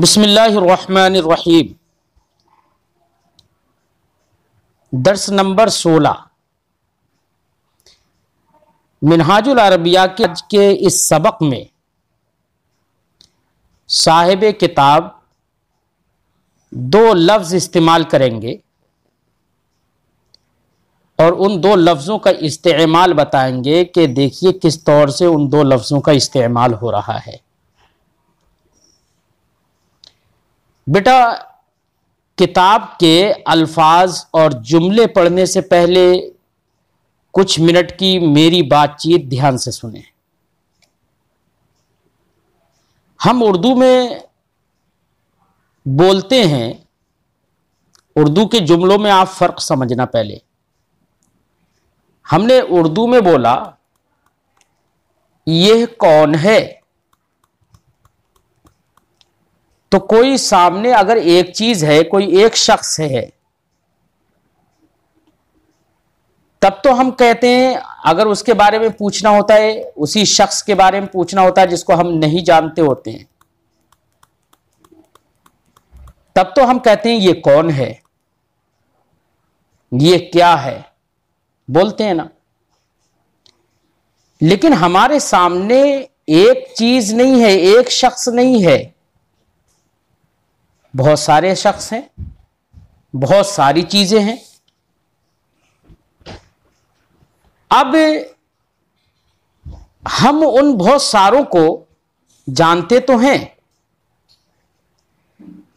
बसमिल्लाम दर्स number सोलह Minhajul Arabia के आज के इस सबक में साहिब किताब दो लफ्ज़ इस्तेमाल करेंगे और उन दो लफ्ज़ों का इस्तेमाल बताएंगे कि देखिए किस तौर से उन दो लफ्ज़ों का इस्तेमाल हो रहा है बेटा किताब के अल्फाज और जुमले पढ़ने से पहले कुछ मिनट की मेरी बातचीत ध्यान से सुने हम उर्दू में बोलते हैं उर्दू के जुमलों में आप फ़र्क समझना पहले हमने उर्दू में बोला यह कौन है तो कोई सामने अगर एक चीज है कोई एक शख्स है तब तो हम कहते हैं अगर उसके बारे में पूछना होता है उसी शख्स के बारे में पूछना होता है जिसको हम नहीं जानते होते हैं तब तो हम कहते हैं ये कौन है ये क्या है बोलते हैं ना लेकिन हमारे सामने एक चीज नहीं है एक शख्स नहीं है बहुत सारे शख्स हैं बहुत सारी चीज़ें हैं अब हम उन बहुत सारों को जानते तो हैं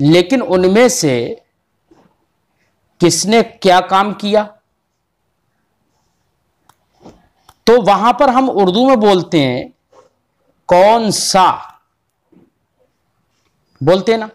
लेकिन उनमें से किसने क्या काम किया तो वहां पर हम उर्दू में बोलते हैं कौन सा बोलते ना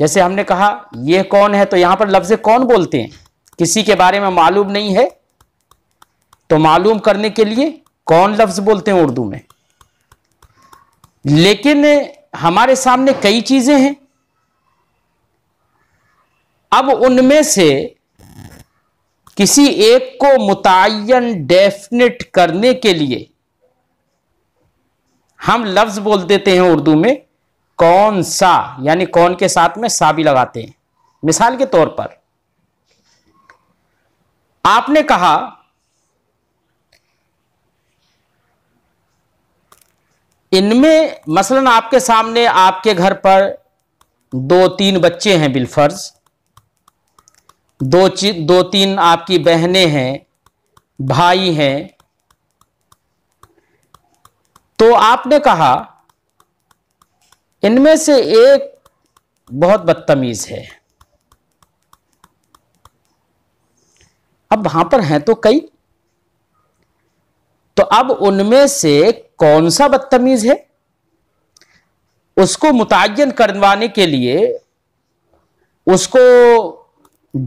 जैसे हमने कहा यह कौन है तो यहां पर लफ्ज कौन बोलते हैं किसी के बारे में मालूम नहीं है तो मालूम करने के लिए कौन लफ्ज बोलते हैं उर्दू में लेकिन हमारे सामने कई चीजें हैं अब उनमें से किसी एक को मुतन डेफिनेट करने के लिए हम लफ्ज बोल देते हैं उर्दू में कौन सा यानी कौन के साथ में सा भी लगाते हैं मिसाल के तौर पर आपने कहा इनमें मसलन आपके सामने आपके घर पर दो तीन बच्चे हैं बिलफर्ज दो दो तीन आपकी बहनें हैं भाई हैं तो आपने कहा इनमें से एक बहुत बदतमीज है अब वहां पर हैं तो कई तो अब उनमें से कौन सा बदतमीज है उसको मुतयन करवाने के लिए उसको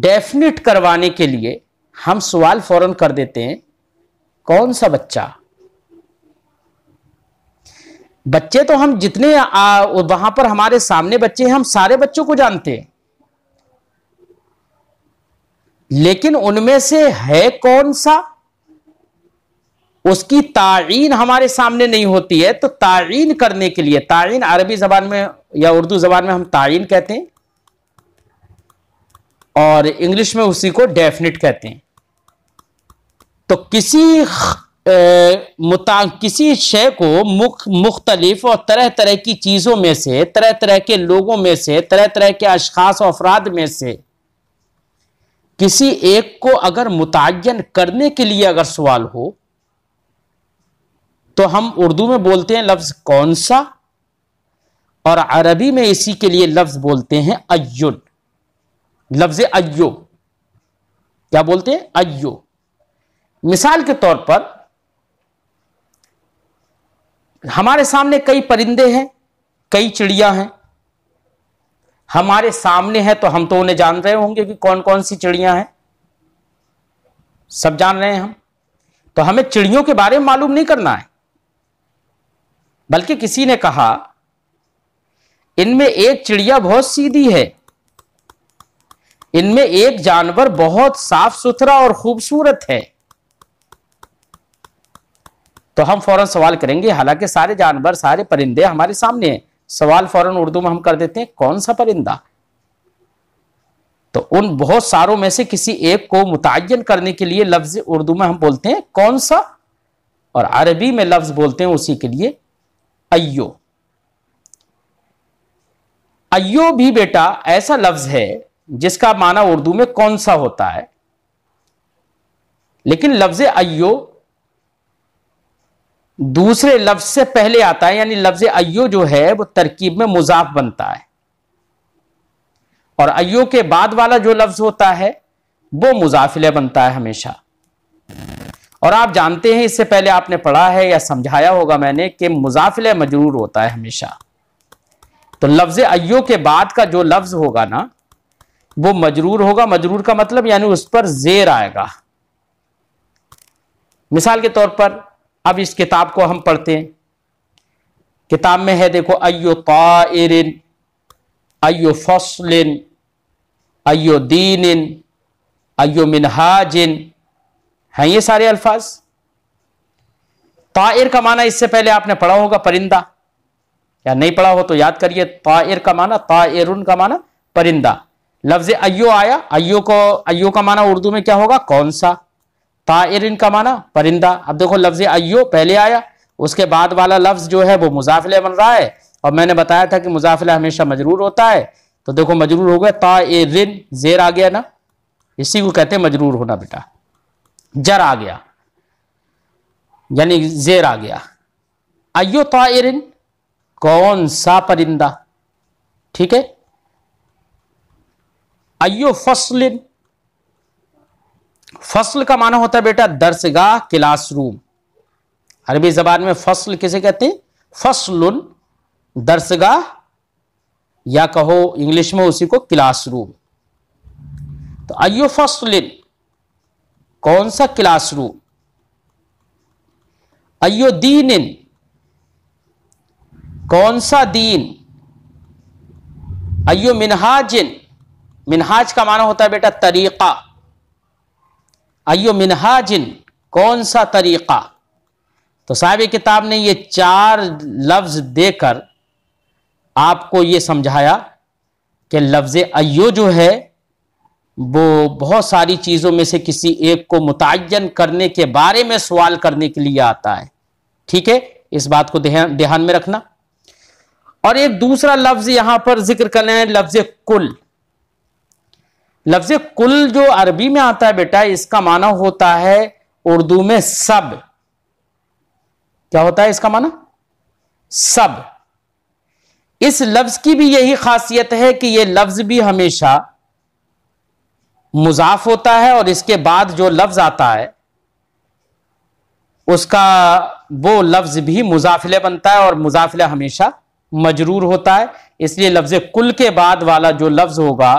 डेफिनेट करवाने के लिए हम सवाल फौरन कर देते हैं कौन सा बच्चा बच्चे तो हम जितने आ, वहां पर हमारे सामने बच्चे हैं हम सारे बच्चों को जानते हैं लेकिन उनमें से है कौन सा उसकी तारीन हमारे सामने नहीं होती है तो तारीन करने के लिए तारीन अरबी जबान में या उर्दू जबान में हम तारीन कहते हैं और इंग्लिश में उसी को डेफिनेट कहते हैं तो किसी मुता किसी शे को मुख मुख्तलिफ और तरह तरह की चीज़ों में से तरह तरह के लोगों में से तरह तरह के अशखास और अफराद में से किसी एक को अगर मुतन करने के लिए अगर सवाल हो तो हम उर्दू में बोलते हैं लफ्ज़ कौन सा और अरबी में इसी के लिए लफ्ज़ बोलते हैं अयुन लफ्ज़ अयो क्या बोलते हैं अयो मिसाल के तौर पर हमारे सामने कई परिंदे हैं कई चिड़िया हैं हमारे सामने है तो हम तो उन्हें जान रहे होंगे कि कौन कौन सी चिड़िया हैं सब जान रहे हैं हम तो हमें चिड़ियों के बारे में मालूम नहीं करना है बल्कि किसी ने कहा इनमें एक चिड़िया बहुत सीधी है इनमें एक जानवर बहुत साफ सुथरा और खूबसूरत है तो हम फौरन सवाल करेंगे हालांकि सारे जानवर सारे परिंदे हमारे सामने हैं सवाल फौरन उर्दू में हम कर देते हैं कौन सा परिंदा तो उन बहुत सारों में से किसी एक को मुतन करने के लिए लफ्ज उर्दू में हम बोलते हैं कौन सा और अरबी में लफ्ज बोलते हैं उसी के लिए अयो अयो भी बेटा ऐसा लफ्ज है जिसका माना उर्दू में कौन सा होता है लेकिन लफ्ज अयो दूसरे लफ्ज से पहले आता है यानी लफ्ज अयो जो है वो तरकीब में मुजाफ बनता है और अयो के बाद वाला जो लफ्ज होता है वो मुजाफिल बनता है हमेशा और आप जानते हैं इससे पहले आपने पढ़ा है या समझाया होगा मैंने कि मुजाफिल मजरूर होता है हमेशा तो लफ्ज अयो के बाद का जो लफ्ज होगा ना वो मजरूर होगा मजरूर का मतलब यानी उस पर जेर आएगा मिसाल के तौर पर अब इस किताब को हम पढ़ते हैं किताब में है देखो अयो तारिन अयो फसलिन अयो इन अयो मिनहाजिन हैं ये सारे अल्फाज तायर का माना इससे पहले आपने पढ़ा होगा परिंदा या नहीं पढ़ा हो तो याद करिए तायर का माना तायरुन का माना परिंदा लफ्ज अयो आया अयो को अयो का माना उर्दू में क्या होगा कौन सा फ़ायरिन का माना परिंदा अब देखो लफ्ज़ अयो पहले आया उसके बाद वाला लफ्ज़ जो है वो मुजाफिले बन रहा है और मैंने बताया था कि मुजाफिला हमेशा मजरूर होता है तो देखो मजरूर हो गया ता ए रिन जेर आ गया ना इसी को कहते हैं मजरूर होना बेटा जर आ गया यानी जेर आ गया अयो ता ए रिन कौन सा परिंदा ठीक है अयो फसलिन फसल का माना होता है बेटा दर्शगाह क्लासरूम अरबी जबान में फसल किसे कहते हैं फसलुन दर्शगाह या कहो इंग्लिश में उसी को क्लासरूम तो अयो फसलिन कौन सा क्लासरूम अयो दीन इन कौन सा दीन अयो इन मिनहाज का माना होता है बेटा तरीका अयो मिनहाजिन कौन सा तरीक़ा तो साहब किताब ने ये चार लफ्ज़ देकर आपको ये समझाया कि लफ्ज़ अयो जो है वो बहुत सारी चीज़ों में से किसी एक को मुतन करने के बारे में सवाल करने के लिए आता है ठीक है इस बात को ध्यान में रखना और एक दूसरा लफ्ज़ यहाँ पर जिक्र कर रहे हैं लफ्ज़ कुल लफ्ज कुल जो अरबी में आता है बेटा इसका माना होता है उर्दू में सब क्या होता है इसका माना सब इस लफ्ज की भी यही खासियत है कि यह लफ्ज भी हमेशा मुजाफ होता है और इसके बाद जो लफ्ज आता है उसका वो लफ्ज भी मुजाफिले बनता है और मुजाफिला हमेशा मजरूर होता है इसलिए लफ्ज कुल के बाद वाला जो लफ्ज होगा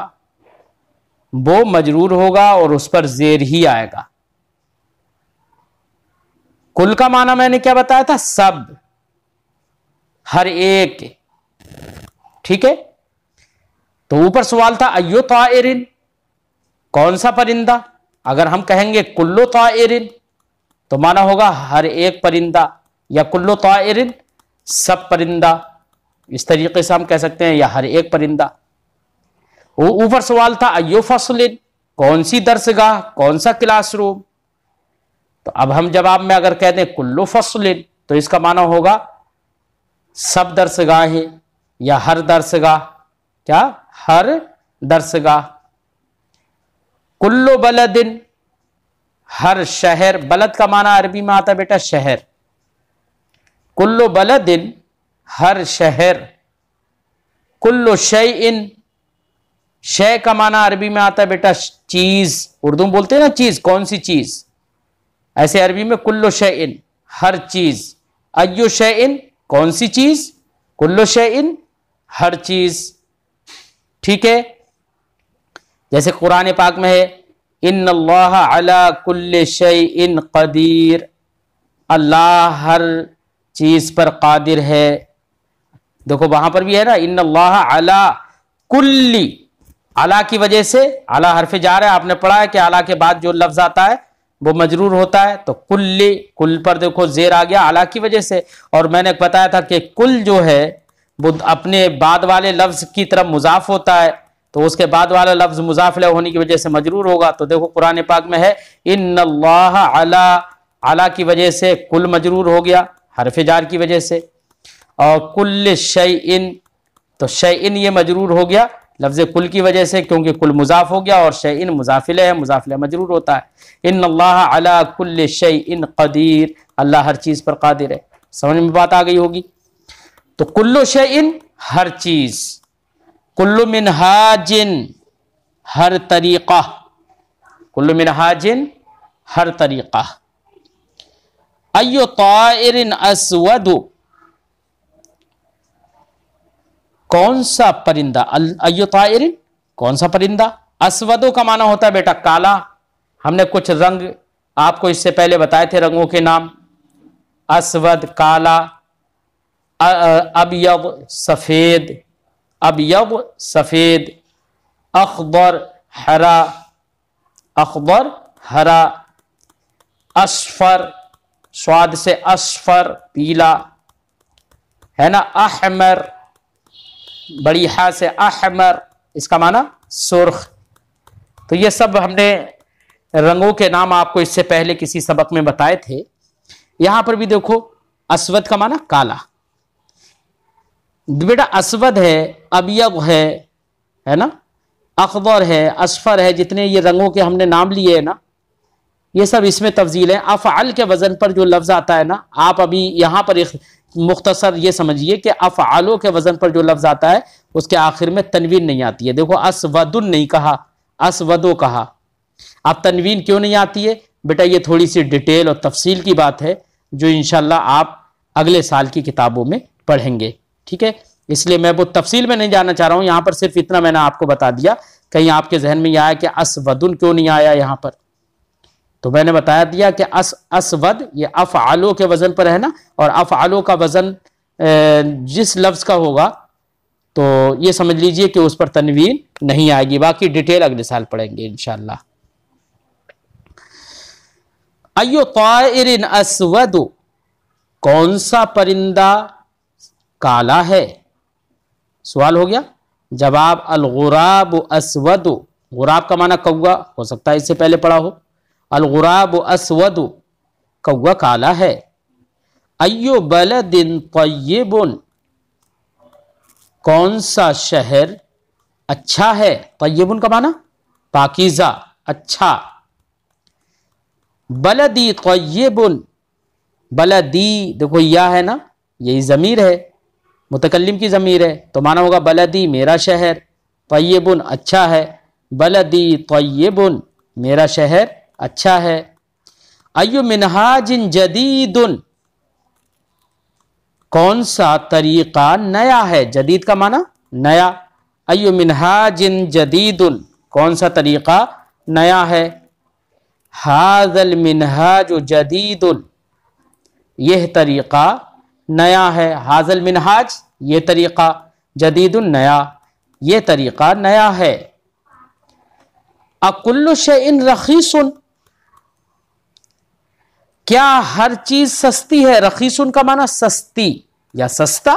वो मजरूर होगा और उस पर जेर ही आएगा कुल का माना मैंने क्या बताया था सब हर एक ठीक है तो ऊपर सवाल था अयो एरिन कौन सा परिंदा अगर हम कहेंगे कुल्लो एरिन तो माना होगा हर एक परिंदा या कुल्लो तायरिन सब परिंदा इस तरीके से हम कह सकते हैं या हर एक परिंदा ऊपर सवाल था अयो फसलिन कौन सी दर्शगाह कौन सा क्लासरूम तो अब हम जवाब में अगर कह दें कुल्लो फसलिन तो इसका माना होगा सब दर्शगाहें या हर दर्शगाह क्या हर दर्शगाह कुल्लो बलदिन हर शहर बलद का माना अरबी में आता बेटा शहर कुल्लो बलदिन हर शहर कुल्लो शय इन शय का माना अरबी में आता है बेटा चीज उर्दू में बोलते हैं ना चीज कौन सी चीज ऐसे अरबी में कुल्लो शय इन हर चीज अयो शय इन कौन सी चीज कुल्लो शय इन हर चीज ठीक है जैसे कुरान पाक में है इन अल्लाह अला कुल्ल शय इन कदीर अल्लाह हर चीज पर कादिर है देखो वहां पर भी है ना इन अल्लाह अला कुल्ली अला की वजह से अला हरफ जा रहे है आपने पढ़ा है कि आला के बाद जो लफ्ज आता है वो मजरूर होता है तो कुल्ली कुल पर देखो जेर आ गया अला की वजह से और मैंने बताया था कि कुल जो है वो अपने बाद वाले लफ्ज की तरफ मुजाफ होता है तो उसके बाद वाला लफ्ज मुजाफिल होने की वजह से मजरूर होगा तो देखो कुरान पाक में है इन अल्लाह अला अला की वजह से कुल मजरूर हो गया हरफ जार की वजह से और कुल शई इन तो शई इन ये मजरूर हो गया लफ्ज़ कुल की वजह से क्योंकि कुल मुजाफ हो गया और शे इन मुजाफिल है मुजाफिल मजरूर होता है इन अल्लाह अला कुल शे इन कदीर अल्लाह हर चीज़ पर कादिर है समझ में बात आ गई होगी तो कुल्लु शे इन हर चीज़ कुल्लु मिन हाजिन हर तरीक़ा कुल्लु मिन हाजिन हर तरीक़ा अयो तायरन असवद कौन सा परिंदा अयुतायरिन कौन सा परिंदा अस्वदो का माना होता है बेटा काला हमने कुछ रंग आपको इससे पहले बताए थे रंगों के नाम असवद काला अबयब सफ़ेद अबयब सफ़ेद अखबर हरा अखबर हरा असफर स्वाद से असफर पीला है ना अहमर बड़ी हा से अहमर इसका माना सुर्ख तो ये सब हमने रंगों के नाम आपको इससे पहले किसी सबक में बताए थे यहां पर भी देखो अस्वद का माना काला बेटा अस्वद है अबियब है है ना अखबर है असफर है जितने ये रंगों के हमने नाम लिए हैं ना ये सब इसमें तफजील है अफ़ाल के वज़न पर जो लफ्ज़ आता है ना आप अभी यहां पर मुख्तसर ये समझिए कि अफ़ालों के वज़न पर जो लफ्ज़ आता है उसके आखिर में तनवीन नहीं आती है देखो असवदुन नहीं कहा असवदो कहा अब तनवीन क्यों नहीं आती है बेटा ये थोड़ी सी डिटेल और तफसील की बात है जो इन आप अगले साल की किताबों में पढ़ेंगे ठीक है इसलिए मैं वो तफसील में नहीं जाना चाह रहा हूँ यहाँ पर सिर्फ इतना मैंने आपको बता दिया कहीं आपके जहन में यह आया कि असवदुन क्यों नहीं आया यहाँ पर तो मैंने बताया दिया कि अस असवद ये अफ आलो के वज़न पर है ना और अफ आलो का वज़न जिस लफ्ज़ का होगा तो ये समझ लीजिए कि उस पर तनवीन नहीं आएगी बाकी डिटेल अगले साल पढ़ेंगे इन अयो तरिन असवद कौन सा परिंदा काला है सवाल हो गया जवाब अलगुराब असवद गुराब का माना कौआ हो सकता है इससे पहले पढ़ा हो अलगुराब असवद कौआ काला है अयो बलदिन तयबन कौन सा शहर अच्छा है तयबुन का माना पाकिज़ा अच्छा बलदी तयबुन बलदी देखो या है ना यही ज़मीर है मुतकलम की ज़मीर है तो माना होगा बलदी मेरा शहर तयबुन अच्छा है बलदी तयबुन मेरा शहर अच्छा है अयु मिनहाजिन जदीदन कौन सा तरीका नया है जदीद का माना नया अयु मिनहाजिन जदीदन कौन सा तरीका नया है हाजल मिनहाज जदीदुल यह तरीका नया है हाजल मिनहाज यह तरीका जदीदुल नया यह तरीका नया है अकुल्लु शन रखीसन क्या हर चीज सस्ती है रखीस का माना सस्ती या सस्ता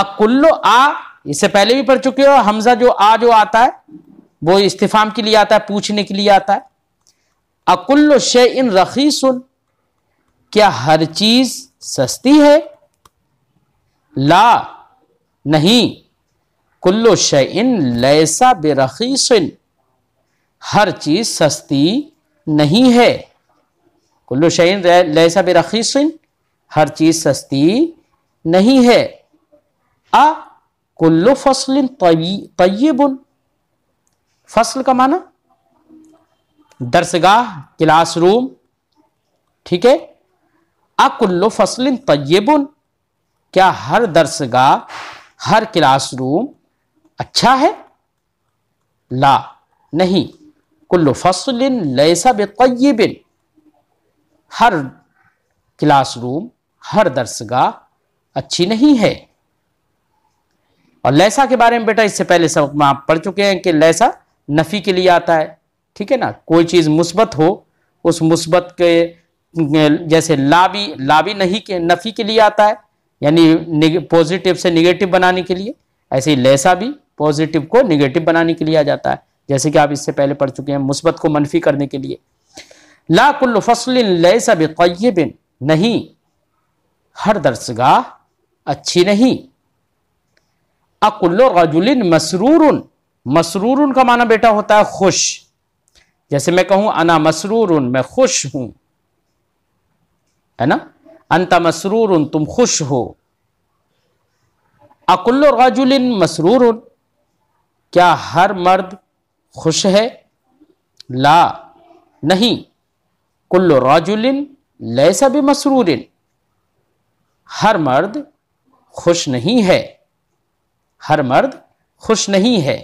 अकुल्लो आ इससे पहले भी पढ़ चुके हो हमजा जो आ जो आता है वो इस्तीफाम के लिए आता है पूछने के लिए आता है अकुल्लो शे इन सुन क्या हर चीज सस्ती है ला नहीं कुल्लो शे इन लैसा सुन हर चीज सस्ती नहीं है कुल्लु शैन लैसा बिरखीसिन हर चीज़ सस्ती नहीं है आ कुल्लु फसल तय्यबुन फसल का माना दरसगाह क्लासरूम ठीक है आ कुल्लु फसल तय्यबुन क्या हर दरसगाह हर क्लासरूम अच्छा है ला नहीं कुल्लु फसल लैसा तयबिन हर क्लासरूम हर दर्शगाह अच्छी नहीं है और लैसा के बारे में बेटा इससे पहले सबक में आप पढ़ चुके हैं कि लैसा नफ़ी के लिए आता है ठीक है ना कोई चीज़ मुस्बत हो उस मुस्बत के जैसे लाबी लाबी नहीं के नफ़ी के लिए आता है यानी पॉजिटिव से निगेटिव बनाने के लिए ऐसे ही लैसा भी पॉजिटिव को निगेटिव बनाने के लिए आ जाता है जैसे कि आप इससे पहले पढ़ चुके हैं मुस्बत को मनफी करने के लिए लाकुल फसल लैसा बेतयबिन नहीं हर दरसगाह अच्छी नहीं अकुल्लो रजुलिन मसरूर मसरूर का माना बेटा होता है खुश जैसे मैं कहूं अना मसरूर मैं खुश हूं है ना अंता मसरूर तुम खुश हो अकुल्लो रजुलिन मसरूर क्या हर मर्द खुश है ला नहीं कुल्ल राजुलिन लैसा भी मसरूरिन हर मर्द खुश नहीं है हर मर्द खुश नहीं है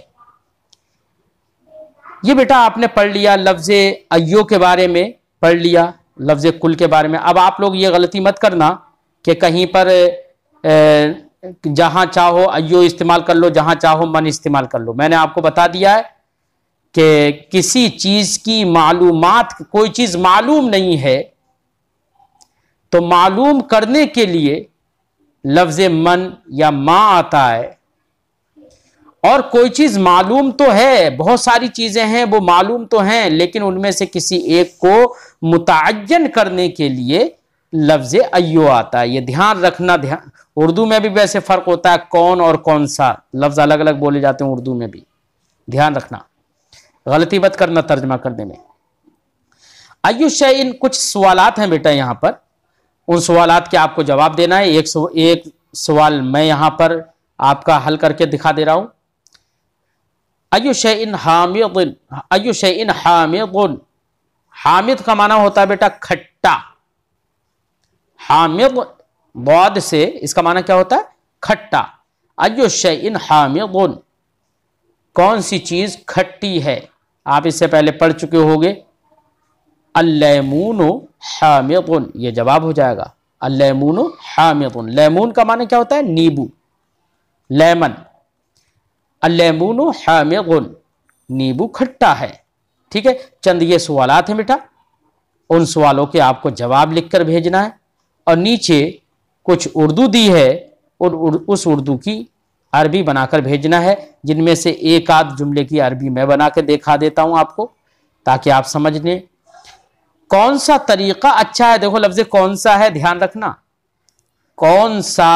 ये बेटा आपने पढ़ लिया लफ्ज़ अयो के बारे में पढ़ लिया लफ्ज़ कुल के बारे में अब आप लोग ये गलती मत करना कि कहीं पर जहां चाहो अयो इस्तेमाल कर लो जहां चाहो मन इस्तेमाल कर लो मैंने आपको बता दिया है कि किसी चीज़ की मालूम कोई चीज़ मालूम नहीं है तो मालूम करने के लिए लफ्ज़ मन या माँ आता है और कोई चीज़ मालूम तो है बहुत सारी चीज़ें हैं वो मालूम तो हैं लेकिन उनमें से किसी एक को मुतन करने के लिए लफ्ज़ अयो आता है ये ध्यान रखना ध्यान उर्दू में भी वैसे फ़र्क होता है कौन और कौन सा लफ्ज़ अलग अलग बोले जाते हैं उर्दू में भी ध्यान रखना गलती मत करना तर्जमा करने में आयुष इन कुछ सवाल हैं बेटा यहाँ पर उन सवाल के आपको जवाब देना है एक सौ एक सवाल मैं यहाँ पर आपका हल करके दिखा दे रहा हूँ आयुष इन हामिद आयुष इन हामिद हामिद का माना होता है बेटा खट्टा हामिद बौद से इसका माना क्या होता है खट्टा आयुष इन हामिद कौन सी चीज़ खट्टी है आप इससे पहले पढ़ चुके होंगे अल्लैमून हामिदुन ये जवाब हो जाएगा अल्लैमून हामिदुन लेमून का माने क्या होता है नींबू लेमन अल्लैमून हामिदुन नींबू खट्टा है ठीक है चंद ये सवाल हैं बेटा उन सवालों के आपको जवाब लिखकर भेजना है और नीचे कुछ उर्दू दी है और उस उर्दू की अरबी बनाकर भेजना है जिनमें से एक आध जुमले की अरबी मैं बना के देखा देता हूं आपको ताकि आप समझ लें कौन सा तरीका अच्छा है देखो लफ्ज कौन सा है ध्यान रखना कौन सा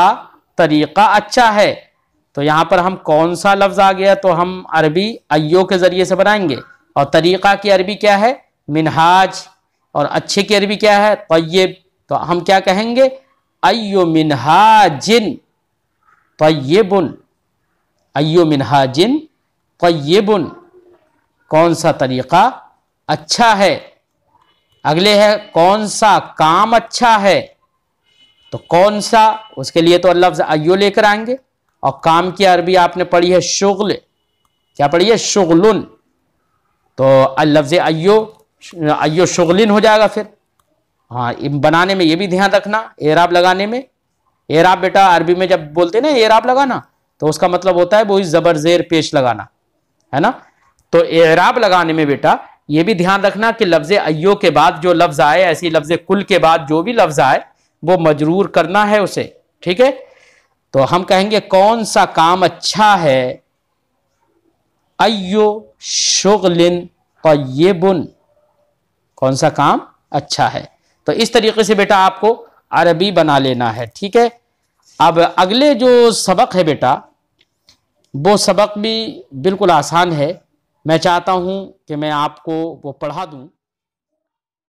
तरीका अच्छा है तो यहां पर हम कौन सा लफ्ज आ गया तो हम अरबी अयो के जरिए से बनाएंगे और तरीका की अरबी क्या है मिनहाज और अच्छे की अरबी क्या है तयब तो हम क्या कहेंगे अयो मिनहाजिन तो अयो मिनहाजिन तयबन कौन सा तरीक़ा अच्छा है अगले है कौन सा काम अच्छा है तो कौन सा उसके लिए तो लफ्ज़ अयो लेकर आएंगे और काम की अरबी आपने पढ़ी है शुगल क्या पढ़ी है शुगलन तो लफ्ज़ अयो अयो शुगलिन हो जाएगा फिर हाँ बनाने में ये भी ध्यान रखना एराब लगाने में एराब बेटा अरबी में जब बोलते ना एराब लगाना तो उसका मतलब होता है वो ही जबर जेर पेश लगाना है ना तो एराब लगाने में बेटा ये भी ध्यान रखना कि लफ्ज अयो के बाद जो लफ्ज आए ऐसी लफ्ज कुल के बाद जो भी लफ्ज आए वो मजरूर करना है उसे ठीक है तो हम कहेंगे कौन सा काम अच्छा है अयो शुगलिन बुन कौन सा काम अच्छा है तो इस तरीके से बेटा आपको अरबी बना लेना है ठीक है अब अगले जो सबक है बेटा वो सबक भी बिल्कुल आसान है मैं चाहता हूँ कि मैं आपको वो पढ़ा दूँ